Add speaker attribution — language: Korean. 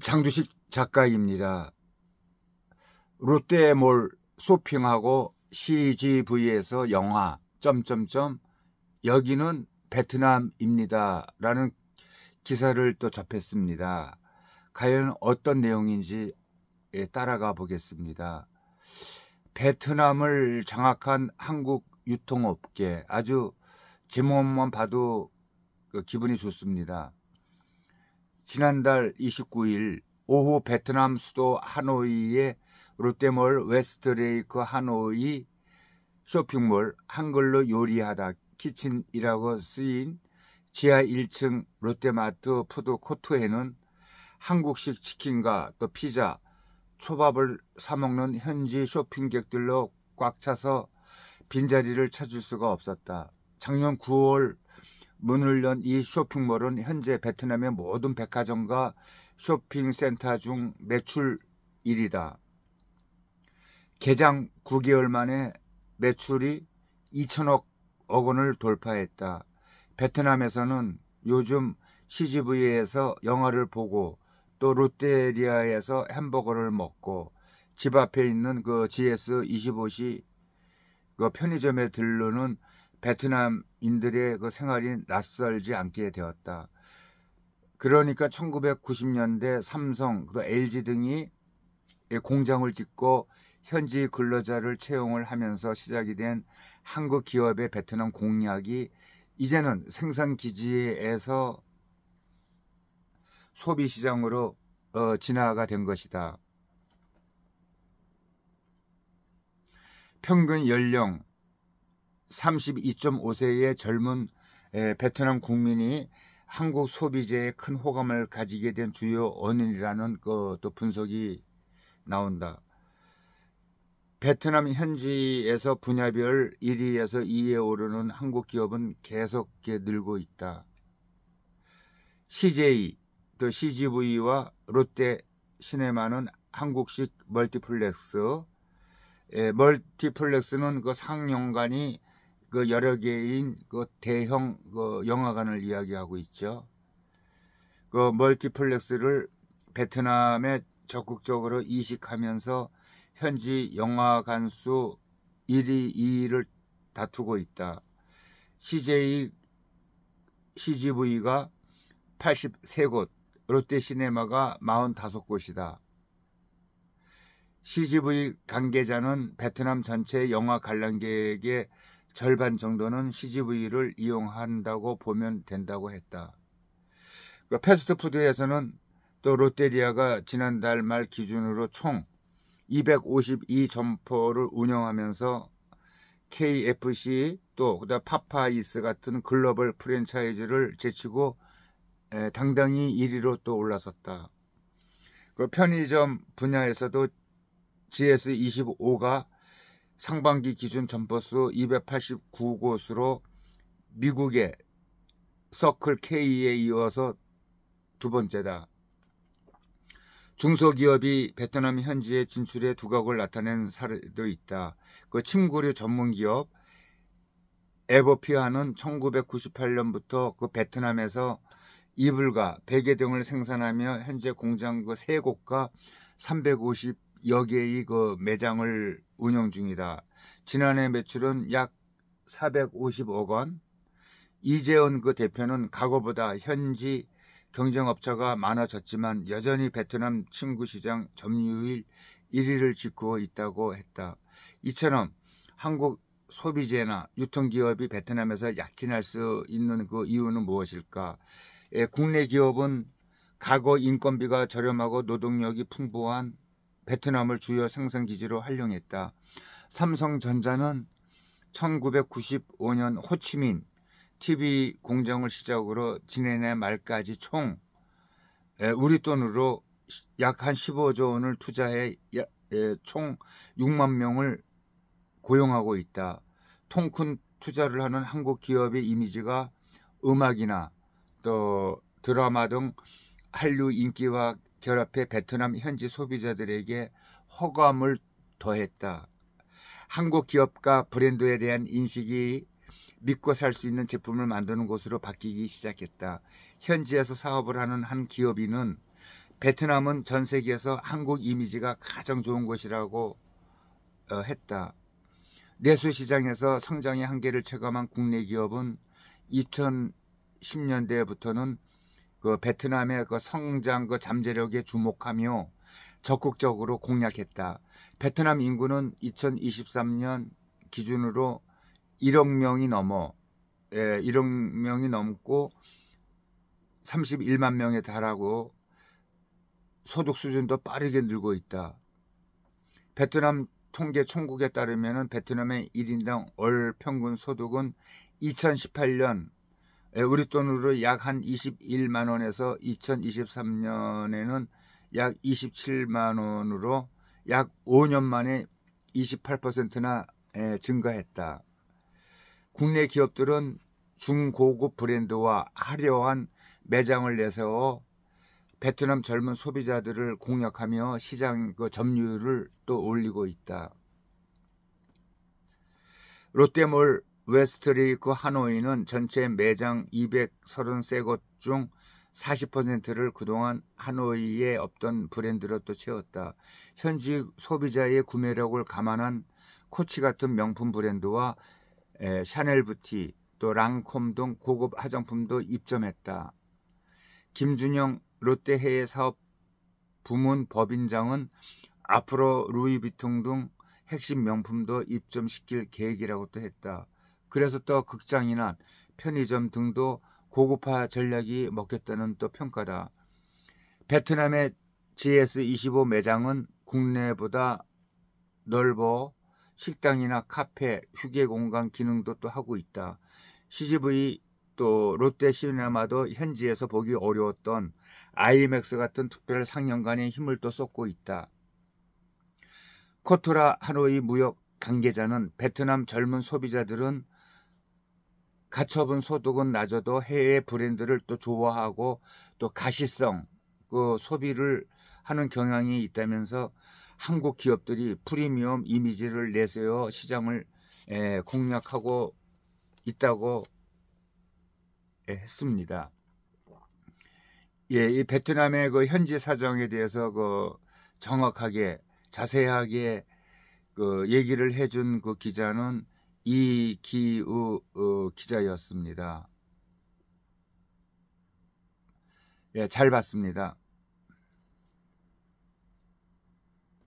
Speaker 1: 장두식 작가입니다. 롯데몰 쇼핑하고 CGV에서 영화 점점점 여기는 베트남입니다라는 기사를 또 접했습니다. 과연 어떤 내용인지 예, 따라가 보겠습니다. 베트남을 장악한 한국 유통업계 아주 제목만 봐도 그 기분이 좋습니다. 지난달 29일 오후 베트남 수도 하노이의 롯데몰 웨스트레이크 하노이 쇼핑몰 한글로 요리하다 키친이라고 쓰인 지하 1층 롯데마트 푸드코트에는 한국식 치킨과 또 피자, 초밥을 사먹는 현지 쇼핑객들로 꽉 차서 빈자리를 찾을 수가 없었다. 작년 9월 문을 연 이 쇼핑몰은 현재 베트남의 모든 백화점과 쇼핑센터 중 매출 1위다. 개장 9개월 만에 매출이 2천억 억 원을 돌파했다. 베트남에서는 요즘 CGV에서 영화를 보고 또 롯데리아에서 햄버거를 먹고 집 앞에 있는 그 GS25시 그 편의점에 들르는 베트남인들의 그 생활이 낯설지 않게 되었다. 그러니까 1990년대 삼성, 또 LG 등이 공장을 짓고 현지 근로자를 채용을 하면서 시작이 된 한국 기업의 베트남 공략이 이제는 생산 기지에서 소비 시장으로 어, 진화가 된 것이다. 평균 연령 32.5세의 젊은 베트남 국민이 한국 소비재에 큰 호감을 가지게 된 주요 원인이라는 그 또 분석이 나온다. 베트남 현지에서 분야별 1위에서 2위에 오르는 한국 기업은 계속 늘고 있다. CJ, 또 CGV와 롯데 시네마는 한국식 멀티플렉스, 멀티플렉스는 그 상영관이 그 여러 개인 그 대형 그 영화관을 이야기하고 있죠. 그 멀티플렉스를 베트남에 적극적으로 이식하면서 현지 영화관 수 1위, 2위를 다투고 있다. CJ, CGV가 83곳, 롯데시네마가 45곳이다. CGV 관계자는 베트남 전체 영화 관람객의 절반 정도는 CGV를 이용한다고 보면 된다고 했다. 그러니까 패스트푸드에서는 또 롯데리아가 지난달 말 기준으로 총 252점포를 운영하면서 KFC 또 그다음 파파이스 같은 글로벌 프랜차이즈를 제치고 당당히 1위로 또 올라섰다. 그 편의점 분야에서도 GS25가 상반기 기준 점포수 289곳으로 미국의 서클 K에 이어서 두 번째다. 중소기업이 베트남 현지에 진출해 두각을 나타낸 사례도 있다. 그 침구류 전문기업 에버피아는 1998년부터 그 베트남에서 이불과 베개 등을 생산하며 현재 공장 그 3곳과 350 여기에 그 매장을 운영 중이다. 지난해 매출은 약 450억 원. 이재원 그 대표는 과거보다 현지 경쟁업체가 많아졌지만 여전히 베트남 친구 시장 점유율 1위를 짓고 있다고 했다. 이처럼 한국 소비재나 유통기업이 베트남에서 약진할 수 있는 그 이유는 무엇일까? 국내 기업은 과거 인건비가 저렴하고 노동력이 풍부한 베트남을 주요 생산 기지로 활용했다. 삼성전자는 1995년 호치민 TV 공장을 시작으로 지난해 말까지 총 우리 돈으로 약 한 15조 원을 투자해 총 6만 명을 고용하고 있다. 통큰 투자를 하는 한국 기업의 이미지가 음악이나 또 드라마 등 한류 인기와 결합해 베트남 현지 소비자들에게 호감을 더했다. 한국 기업과 브랜드에 대한 인식이 믿고 살 수 있는 제품을 만드는 곳으로 바뀌기 시작했다. 현지에서 사업을 하는 한 기업인은 베트남은 전 세계에서 한국 이미지가 가장 좋은 곳이라고 어, 했다. 내수시장에서 성장의 한계를 체감한 국내 기업은 2010년대부터는 그 베트남의 그 성장 그 잠재력에 주목하며 적극적으로 공략했다. 베트남 인구는 2023년 기준으로 1억 명이 넘어 예, 1억 명이 넘고 31만 명에 달하고 소득 수준도 빠르게 늘고 있다. 베트남 통계 총국에 따르면 베트남의 1인당 월 평균 소득은 2018년 예, 우리 돈으로 약 한 21만 원에서 2023년에는 약 27만 원으로 약 5년 만에 28%나 예, 증가했다. 국내 기업들은 중고급 브랜드와 화려한 매장을 내세워 베트남 젊은 소비자들을 공략하며 시장 그 점유율을 또 올리고 있다. 롯데몰 웨스트리크 하노이는 전체 매장 233곳 중 40%를 그동안 하노이에 없던 브랜드로 또 채웠다. 현지 소비자의 구매력을 감안한 코치 같은 명품 브랜드와 에, 샤넬 부티 또 랑콤 등 고급 화장품도 입점했다. 김준영 롯데 해외 사업 부문 법인장은 앞으로 루이비통 등 핵심 명품도 입점시킬 계획이라고 또 했다. 그래서 또 극장이나 편의점 등도 고급화 전략이 먹겠다는 또 평가다. 베트남의 GS25 매장은 국내보다 넓어 식당이나 카페, 휴게 공간 기능도 또 하고 있다. CGV 또 롯데 시네마도 현지에서 보기 어려웠던 IMAX 같은 특별 상영관에 힘을 또 쏟고 있다. 코토라 하노이 무역 관계자는 베트남 젊은 소비자들은 가처분 소득은 낮아도 해외 브랜드를 또 좋아하고 또 가시성 그 소비를 하는 경향이 있다면서 한국 기업들이 프리미엄 이미지를 내세워 시장을 예, 공략하고 있다고 예, 했습니다. 예, 이 베트남의 그 현지 사정에 대해서 그 정확하게 자세하게 그 얘기를 해준 그 기자는 이기우 어, 기자였습니다. 예, 잘 봤습니다.